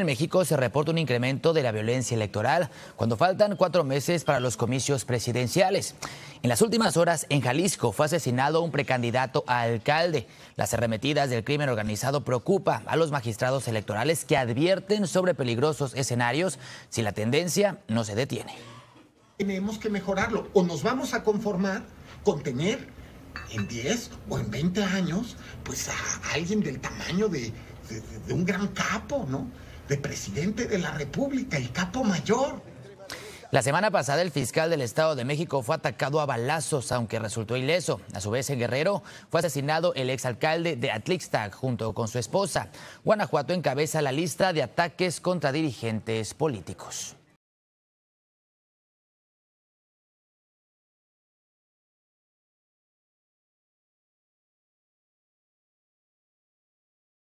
En México se reporta un incremento de la violencia electoral cuando faltan cuatro meses para los comicios presidenciales. En las últimas horas, en Jalisco fue asesinado un precandidato a alcalde. Las arremetidas del crimen organizado preocupa a los magistrados electorales que advierten sobre peligrosos escenarios si la tendencia no se detiene. Tenemos que mejorarlo o nos vamos a conformar con tener en 10 o en 20 años pues a alguien del tamaño de un gran capo, ¿no? de presidente de la República, el capo mayor. La semana pasada el fiscal del Estado de México fue atacado a balazos, aunque resultó ileso. A su vez, en Guerrero fue asesinado el exalcalde de Atlixta, junto con su esposa. Guanajuato encabeza la lista de ataques contra dirigentes políticos.